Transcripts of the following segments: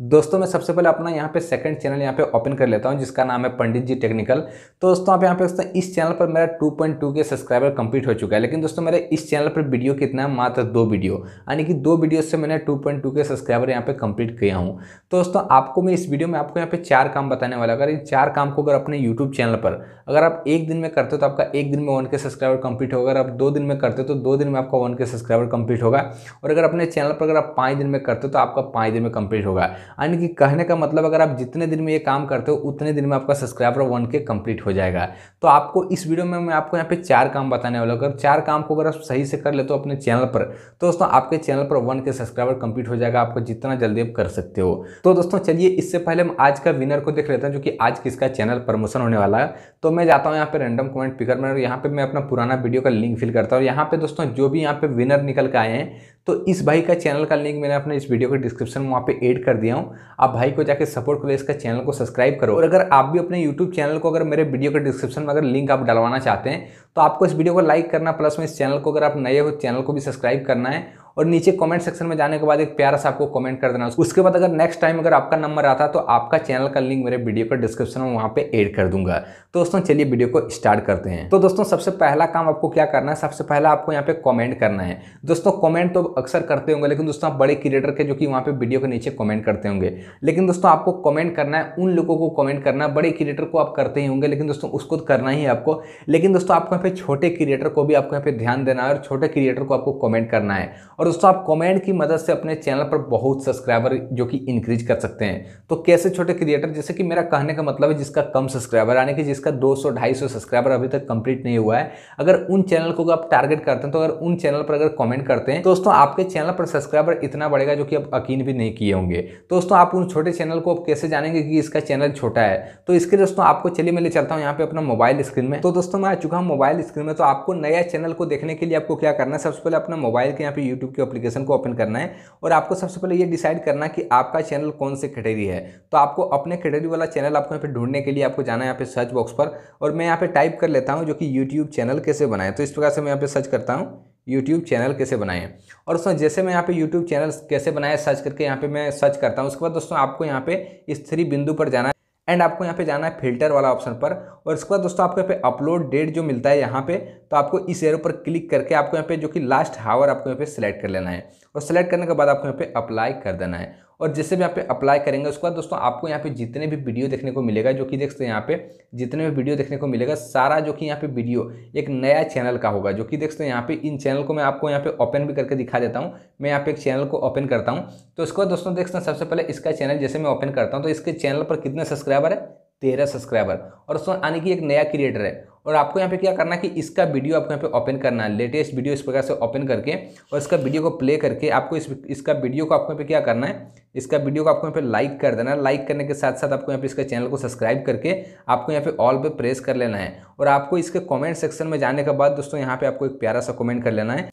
दोस्तों मैं सबसे पहले अपना यहाँ पे सेकंड चैनल यहाँ पे ओपन कर लेता हूँ जिसका नाम है पंडित जी टेक्निकल तो दोस्तों आप यहाँ पे दोस्तों इस चैनल पर मेरा 2.2 के सब्सक्राइबर कंप्लीट हो चुका है लेकिन दोस्तों मेरे इस चैनल पर वीडियो कितना है मात्र दो वीडियो यानी कि दो वीडियो से मैंने टू के सब्सक्राइबर यहाँ पर कंप्लीट किया हूँ तो दोस्तों आपको मैं इस वीडियो में आपको यहाँ पे चार काम बताने वाला अगर इन चार काम को अगर अपने यूट्यूब चैनल पर अगर आप एक दिन में करते हो तो आपका एक दिन में वन के सब्सक्राइबर कंप्लीट होगा अगर आप दो दिन में करते हो तो दो दिन में आपका वन के सब्सक्राइबर कंप्लीट होगा और अगर अपने चैनल पर अगर आप पाँच दिन में करते हो तो आपका पाँच दिन में कंप्लीट होगा यानी कि कहने का मतलब अगर आप जितने दिन में ये काम करते हो उतने दिन में आपका सब्सक्राइबर वन के कंप्लीट हो जाएगा तो आपको इस वीडियो में मैं आपको यहाँ पे चार काम बताने वाला अगर चार काम को अगर आप सही से कर लेते हो अपने चैनल पर तो दोस्तों आपके चैनल पर वन के सब्सक्राइबर कंप्लीट हो जाएगा आपको जितना जल्दी आप कर सकते हो तो दोस्तों चलिए इससे पहले हम आज का विनर को देख लेते हैं जो कि आज किसका चैनल प्रमोशन होने वाला है तो मैं जाता हूँ यहाँ पे रैंडम कमेंट पिकर में और यहाँ पे मैं अपना पुराना वीडियो का लिंक फिल करता हूँ यहाँ पे दोस्तों जो भी यहाँ पे विनर निकल के आए हैं तो इस भाई का चैनल का लिंक मैंने अपने इस वीडियो के डिस्क्रिप्शन में वहाँ पे एड कर दिया नया हूँ आप भाई को जाकर सपोर्ट करो इसका चैनल को सब्सक्राइब करो और अगर आप भी अपने यूट्यूब चैनल को अगर मेरे वीडियो के डिस्क्रिप्शन में अगर लिंक आप डलवाना चाहते हैं तो आपको इस वीडियो को लाइक करना प्लस में इस चैनल को अगर आप नए हो चैनल को भी सब्सक्राइब करना है और नीचे कमेंट सेक्शन में जाने के बाद एक प्यारा सा आपको कमेंट कर देना उसके बाद अगर नेक्स्ट टाइम अगर आपका नंबर आता तो आपका चैनल का लिंक मेरे वीडियो का डिस्क्रिप्शन में वहां पे एड कर दूंगा तो दोस्तों चलिए वीडियो को स्टार्ट करते हैं तो दोस्तों सबसे पहला काम आपको क्या करना है सबसे पहला आपको यहाँ पे कॉमेंट करना है दोस्तों कॉमेंट तो अक्सर करते होंगे लेकिन दोस्तों आप बड़े क्रिएटर के जो कि वहाँ पे वीडियो के नीचे कॉमेंट करते होंगे लेकिन दोस्तों आपको कॉमेंट करना है उन लोगों को कॉमेंट करना है बड़े क्रिएटर को आप करते ही होंगे लेकिन दोस्तों उसको करना ही है आपको लेकिन दोस्तों आपको यहाँ पे छोटे क्रिएटर को भी आपको यहाँ पे ध्यान देना है और छोटे क्रिएटर को आपको कॉमेंट करना है और और दोस्तों आप कमेंट की मदद से अपने चैनल पर बहुत सब्सक्राइबर जो कि इंक्रीज कर सकते हैं तो कैसे छोटे क्रिएटर जैसे कि मेरा कहने का मतलब है जिसका कम सब्सक्राइबर यानी कि जिसका 200 250 सब्सक्राइबर अभी तक कंप्लीट नहीं हुआ है अगर उन चैनल को आप टारगेट करते हैं तो अगर उन चैनल पर अगर कॉमेंट करते हैं तो दोस्तों आपके चैनल पर सब्सक्राइबर इतना बढ़ेगा जो कि आप यकीन भी नहीं किए होंगे तो दोस्तों आप उन छोटे चैनल को आप कैसे जानेंगे कि इसका चैनल छोटा है तो इसके दोस्तों आपको चलिए मैं ले चलता हूँ यहाँ पे अपना मोबाइल स्क्रीन में तो दोस्तों मैं आ चुका हूँ मोबाइल स्क्रीन में तो आपको नया चैनल को देखने के लिए आपको क्या करना है सबसे पहले अपना मोबाइल के यहाँ पे यूट्यूब के अप्लीकेशन को ओपन करना है और आपको सबसे पहले ये डिसाइड करना कि आपका चैनल कौन से कैटेगरी है तो आपको अपने कैटेगरी वाला चैनल आपको यहाँ पे ढूंढने के लिए आपको जाना है यहाँ पे सर्च बॉक्स पर और मैं यहाँ पे टाइप कर लेता हूँ जो कि यूट्यूब चैनल कैसे बनाए तो इस प्रकार से मैं यहाँ पर सर्च करता हूँ यूट्यूब चैनल कैसे बनाएँ और दोस्तों जैसे मैं यहाँ पे यूट्यूब चैनल कैसे बनाए सर्च करके यहाँ पर मैं सर्च करता हूँ उसके बाद दोस्तों आपको यहाँ पे इस थ्री बिंदु पर जाना है एंड आपको यहाँ पे जाना है फिल्टर वाला ऑप्शन पर और इसके बाद दोस्तों आपको यहाँ पे अपलोड डेट जो मिलता है यहाँ पे तो आपको इस एरो पर क्लिक करके आपको यहाँ पे जो कि लास्ट हावर आपको यहाँ पे सिलेक्ट कर लेना है और सिलेक्ट करने के बाद आपको यहाँ पे अप्लाई कर देना है और जिससे भी यहाँ पे अप्लाई करेंगे उसके बाद दोस्तों आपको यहाँ पे जितने भी वीडियो देखने को मिलेगा जो कि देख सकते हैं यहाँ पे जितने भी वीडियो देखने को मिलेगा सारा जो कि यहाँ पे वीडियो एक नया चैनल का होगा जो कि देख सकते हैं यहाँ पे इन चैनल को मैं आपको यहाँ पे ओपन भी करके दिखा देता हूँ मैं यहाँ पे एक चैनल को ओपन करता हूँ तो उसके बाद दोस्तों देखते हैं सबसे पहले इसका चैनल जैसे मैं ओपन करता हूँ तो इसके चैनल पर कितने सब्सक्राइबर है तेरह सब्सक्राइबर और दोस्तों यानी कि एक नया क्रिएटर है और आपको यहाँ पे क्या करना है कि इसका वीडियो आपको यहाँ पे ओपन करना है लेटेस्ट वीडियो इस प्रकार से ओपन करके और इसका वीडियो को प्ले करके आपको इस इसका वीडियो को आपको यहाँ पे क्या करना है इसका वीडियो को आपको यहाँ पे लाइक कर देना है लाइक करने के साथ साथ आपको यहाँ पे इसका चैनल को सब्सक्राइब करके आपको यहाँ पे ऑल पे प्रेस कर लेना है और आपको इसके कॉमेंट सेक्शन में जाने के बाद दोस्तों यहाँ पर आपको एक प्यारा सा कॉमेंट कर लेना है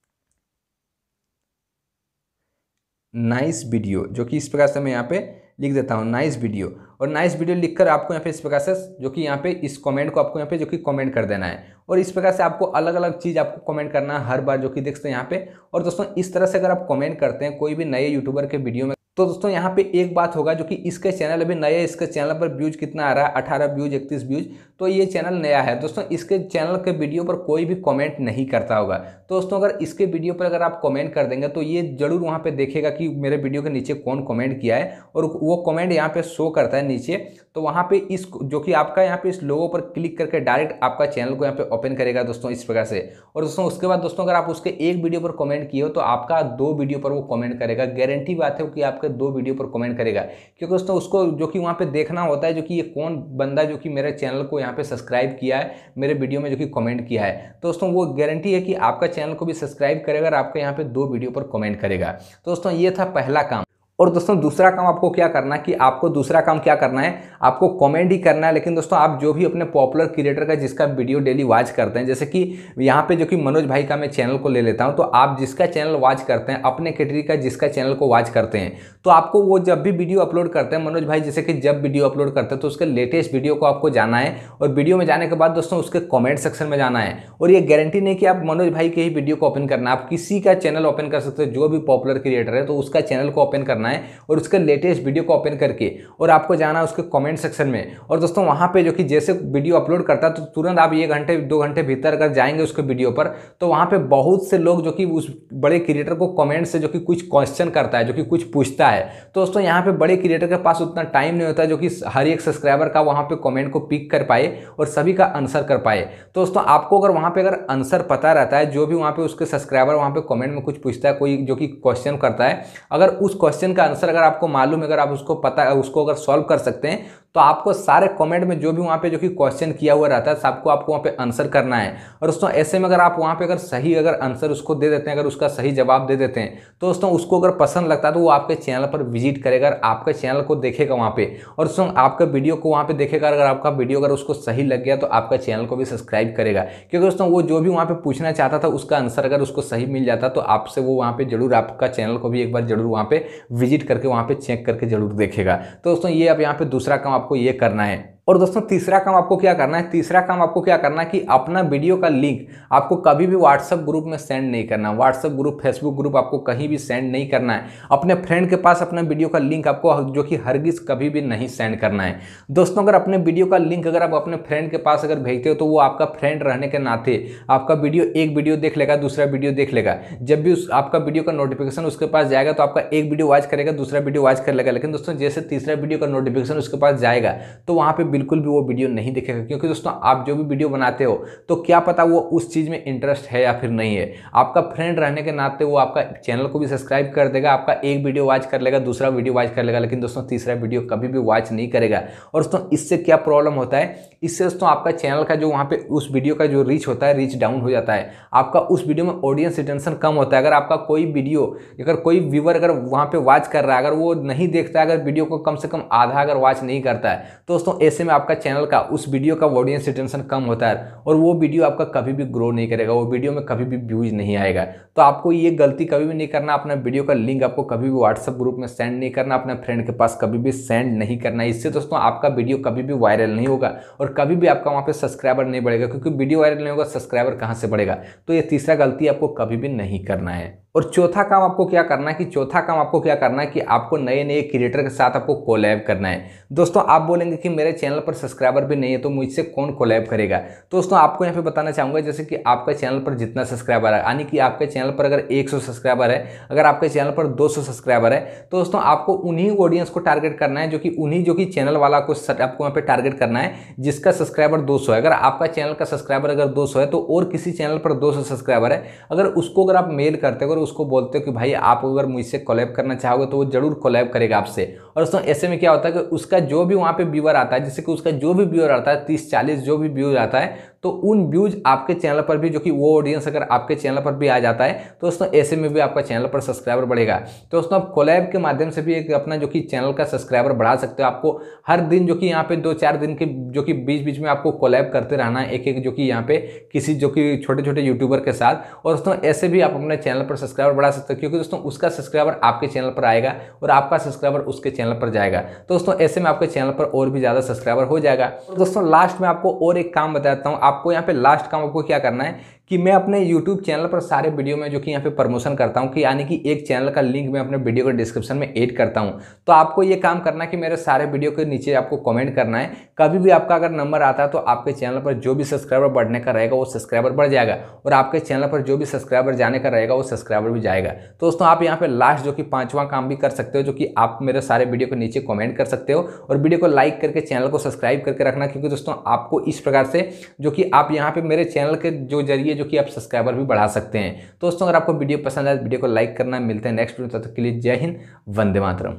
नाइस वीडियो जो कि इस प्रकार से मैं यहाँ पे लिख देता हूँ नाइस वीडियो और नाइस वीडियो लिखकर आपको यहाँ पे इस प्रकार से जो कि यहाँ पे इस कमेंट को आपको यहाँ पे जो कि कमेंट कर देना है और इस प्रकार से आपको अलग अलग चीज़ आपको कमेंट करना है हर बार जो कि सकते हैं यहाँ पे और दोस्तों इस तरह से अगर आप कमेंट करते हैं कोई भी नए यूट्यूबर के वीडियो में तो दोस्तों यहाँ पे एक बात होगा जो कि इसके चैनल अभी नए है इसके चैनल पर व्यूज कितना आ रहा है अठारह व्यूज इकतीस व्यूज तो ये चैनल नया है दोस्तों इसके चैनल के वीडियो पर कोई भी कमेंट नहीं करता होगा तो दोस्तों अगर इसके वीडियो पर अगर आप कमेंट कर देंगे तो ये जरूर वहाँ पे देखेगा कि मेरे वीडियो के नीचे कौन कमेंट किया है और वो कमेंट यहाँ पे शो करता है नीचे तो वहाँ पे इस जो कि आपका यहाँ पे इस लोगों पर क्लिक करके डायरेक्ट आपका चैनल को यहाँ पे ओपन करेगा दोस्तों इस प्रकार से और दोस्तों उसके बाद दोस्तों अगर आप उसके एक वीडियो पर कॉमेंट किए हो तो आपका दो वीडियो पर वो कॉमेंट करेगा गारंटी बात है कि आपके दो वीडियो पर कॉमेंट करेगा क्योंकि दोस्तों उसको जो कि वहाँ पर देखना होता है जो कि ये कौन बंदा जो कि मेरे चैनल को यहाँ पर सब्सक्राइब किया है मेरे वीडियो में जो कि कॉमेंट किया है तो दोस्तों वो गारंटी है कि आपका चैनल को भी सब्सक्राइब करेगा और आपके यहाँ पे दो वीडियो पर कमेंट करेगा दोस्तों ये था पहला काम और दोस्तों दूसरा काम आपको क्या करना है कि आपको दूसरा काम क्या करना है आपको कॉमेंट ही करना है लेकिन दोस्तों आप जो भी अपने पॉपुलर क्रिएटर का जिसका वीडियो डेली वॉच करते हैं जैसे कि यहाँ पे जो कि मनोज भाई का मैं चैनल को ले लेता हूँ तो आप जिसका चैनल वॉच करते हैं अपने कैटेगरी का जिसका चैनल को वॉच करते हैं तो आपको वो जब भी वीडियो अपलोड करते हैं मनोज भाई जैसे कि जब वीडियो अपलोड करते हैं तो उसके लेटेस्ट वीडियो को आपको जाना है और वीडियो में जाने के बाद दोस्तों उसके कॉमेंट सेक्शन में जाना है और ये गारंटी नहीं कि आप मनोज भाई के ही वीडियो को ओपन करना आप किसी का चैनल ओपन कर सकते हो जो भी पॉपुलर क्रिएटर है तो उसका चैनल को ओपन करना करना है और उसका लेटेस्ट वीडियो को ओपन करके और आपको जाना है उसके कमेंट सेक्शन में और दोस्तों वहाँ पे जो कि जैसे वीडियो अपलोड करता है तो तुरंत आप एक घंटे दो घंटे भीतर अगर जाएंगे उसके वीडियो पर तो वहाँ पर बहुत से लोग जो कि उस बड़े क्रिएटर को कॉमेंट से जो कि कुछ क्वेश्चन करता है जो कि कुछ पूछता है तो दोस्तों यहाँ पर बड़े क्रिएटर के पास उतना टाइम नहीं होता जो कि हर एक सब्सक्राइबर का वहाँ पर कॉमेंट को पिक कर पाए और सभी का आंसर कर पाए तो दोस्तों आपको अगर वहाँ पर अगर आंसर पता रहता है जो भी वहाँ पर उसके सब्सक्राइबर वहाँ पर कमेंट में कुछ पूछता है कोई जो कि क्वेश्चन करता है अगर उस क्वेश्चन क्वेश्चन का आंसर अगर आपको मालूम है अगर आप उसको पता उसको अगर सॉल्व कर सकते हैं तो आपको सारे कमेंट में जो भी वहाँ पे जो कि क्वेश्चन किया हुआ रहता है सबको आपको वहाँ पे आंसर करना है और दोस्तों ऐसे में अगर आप वहाँ पे अगर सही अगर आंसर उसको दे देते हैं अगर उसका सही जवाब दे देते हैं तो दोस्तों उसको अगर पसंद लगता है तो वो आपके चैनल पर विजिट करेगा और आपके चैनल को देखेगा वहाँ पर और दोस्तों आपका वीडियो को वहाँ पर देखेगा अगर आपका वीडियो अगर उसको सही लग गया तो आपका चैनल को भी सब्सक्राइब करेगा क्योंकि दोस्तों वो जो भी वहाँ पर पूछना चाहता था उसका आंसर अगर उसको सही मिल जाता तो आपसे वो वहाँ पर जरूर आपका चैनल को भी एक बार जरूर वहाँ पर विजिट करके वहाँ पर चेक करके जरूर देखेगा तो दोस्तों ये अब यहाँ पर दूसरा काम आपको ये करना है और दोस्तों तीसरा काम आपको क्या करना है तीसरा काम आपको क्या करना है कि अपना वीडियो का लिंक आपको कभी भी व्हाट्सअप ग्रुप में सेंड नहीं करना व्हाट्सअप ग्रुप फेसबुक ग्रुप आपको कहीं भी सेंड नहीं करना है अपने फ्रेंड के पास अपना वीडियो का लिंक आपको जो कि हरगिज कभी भी नहीं सेंड करना है दोस्तों अगर अपने वीडियो का लिंक अगर आप अपने फ्रेंड के पास अगर भेजते हो तो वो आपका फ्रेंड रहने के नाते आपका वीडियो एक वीडियो देख लेगा दूसरा वीडियो देख लेगा जब भी उस आपका वीडियो का नोटिफिकेशन उसके पास जाएगा तो आपका एक वीडियो वॉच करेगा दूसरा वीडियो वॉच कर लेगा लेकिन दोस्तों जैसे तीसरा वीडियो का नोटिफिकेशन उसके पास जाएगा तो वहाँ पर बिल्कुल भी वो वीडियो नहीं देखेगा क्योंकि दोस्तों आप जो भी वीडियो बनाते हो तो क्या पता वो उस चीज़ में इंटरेस्ट है या फिर नहीं है आपका फ्रेंड रहने के नाते वो आपका चैनल को भी सब्सक्राइब कर देगा आपका एक वीडियो वॉच कर लेगा दूसरा वीडियो वॉच कर लेगा लेकिन दोस्तों तीसरा वीडियो कभी भी वॉच नहीं करेगा और दोस्तों इससे क्या प्रॉब्लम होता है इससे दोस्तों आपका चैनल का जो वहाँ पे उस वीडियो का जो रीच होता है रीच डाउन हो जाता है आपका उस वीडियो में ऑडियंस रिटेंशन कम होता है अगर आपका कोई वीडियो अगर कोई व्यूवर अगर वहाँ पे वॉच कर रहा है अगर वो नहीं देखता है अगर वीडियो को कम से कम आधा अगर वॉच नहीं करता है तो दोस्तों ऐसे ऐसे में आपका चैनल का उस वीडियो का ऑडियंस रिटेंशन कम होता है और वो वीडियो आपका कभी भी ग्रो नहीं करेगा वो वीडियो में कभी भी व्यूज नहीं आएगा तो आपको ये गलती कभी भी नहीं करना अपना वीडियो का लिंक आपको कभी भी व्हाट्सअप ग्रुप में सेंड नहीं करना अपने फ्रेंड के पास कभी भी सेंड नहीं करना इससे दोस्तों आपका वीडियो कभी भी वायरल नहीं होगा और कभी भी आपका वहाँ पर सब्सक्राइबर नहीं बढ़ेगा क्योंकि वीडियो वायरल नहीं होगा सब्सक्राइबर कहाँ से बढ़ेगा तो ये तीसरा गलती आपको कभी भी नहीं करना है और चौथा काम आपको क्या करना है कि चौथा काम आपको क्या करना है कि आपको नए नए क्रिएटर के साथ आपको कोलैब करना है दोस्तों आप बोलेंगे कि मेरे चैनल पर सब्सक्राइबर भी नहीं है तो मुझसे कौन कोलैब करेगा दोस्तों आपको यहाँ पे बताना चाहूँगा जैसे कि आपके चैनल पर जितना सब्सक्राइबर है यानी कि आपके चैनल पर अगर एक सब्सक्राइबर है अगर आपके चैनल पर दो सब्सक्राइबर है तो दोस्तों आपको उन्हीं ऑडियंस को टारगेट करना है जो कि उन्हीं जो कि चैनल वाला को आपको यहाँ पर टारगेट करना है जिसका सब्सक्राइबर दो है अगर आपका चैनल का सब्सक्राइबर अगर दो है तो और किसी चैनल पर दो सब्सक्राइबर है अगर उसको अगर आप मेल करते हो उसको बोलते हो कि भाई आप अगर मुझसे कोलैब करना चाहोगे तो वो जरूर कोलैब करेगा आपसे और दोस्तों ऐसे में क्या होता है कि उसका जो भी वहाँ पे व्यूअर आता है जैसे कि उसका जो भी व्यूअर आता है तीस चालीस जो भी व्यूज आता है तो उन व्यूज आपके चैनल पर भी जो कि वो ऑडियंस अगर आपके चैनल पर भी आ जाता है तो दोस्तों ऐसे में भी आपका चैनल पर सब्सक्राइबर बढ़ेगा तो दोस्तों आप कोलैब के माध्यम से भी एक अपना जो कि चैनल का सब्सक्राइबर बढ़ा सकते हो आपको हर दिन जो कि यहाँ पे दो चार दिन के जो कि बीच बीच में आपको कोलैब करते रहना है एक एक जो कि यहाँ पे किसी जो कि छोटे छोटे यूट्यूबर के साथ और दोस्तों ऐसे भी आप अपने चैनल पर सब्सक्राइबर बढ़ा सकते हो क्योंकि दोस्तों उसका सब्सक्राइबर आपके चैनल पर आएगा और आपका सब्सक्राइबर उसके चैनल चैनल पर जाएगा दोस्तों ऐसे में आपके चैनल पर और भी ज़्यादा सब्सक्राइबर हो जाएगा दोस्तों लास्ट में आपको और एक काम बताता हूँ आपको यहाँ पे लास्ट काम आपको क्या करना है कि मैं अपने यूट्यूब चैनल पर सारे वीडियो में जो कि यहाँ पे प्रमोशन करता हूँ कि यानी कि एक चैनल का लिंक मैं अपने वीडियो के डिस्क्रिप्शन में ऐड करता हूँ तो आपको ये काम करना कि मेरे सारे वीडियो के नीचे आपको कमेंट करना है कभी भी आपका अगर नंबर आता है तो आपके चैनल पर जो भी सब्सक्राइबर बढ़ने का रहेगा वो सब्सक्राइबर बढ़ जाएगा और आपके चैनल पर जो भी सब्सक्राइबर जाने का रहेगा वो सब्सक्राइबर भी जाएगा तो दोस्तों आप यहाँ पर लास्ट जो कि पाँचवा काम भी कर सकते हो जो कि आप मेरे सारे वीडियो के नीचे कॉमेंट कर सकते हो और वीडियो को लाइक करके चैनल को सब्सक्राइब करके रखना क्योंकि दोस्तों आपको इस प्रकार से जो कि आप यहाँ पर मेरे चैनल के जो जरिए लिए जो कि आप सब्सक्राइबर भी बढ़ा सकते हैं दोस्तों अगर आपको वीडियो पसंद आए तो वीडियो को लाइक करना मिलते हैं नेक्स्ट वीडियो तब तक के लिए जय हिंद वंदे मातरम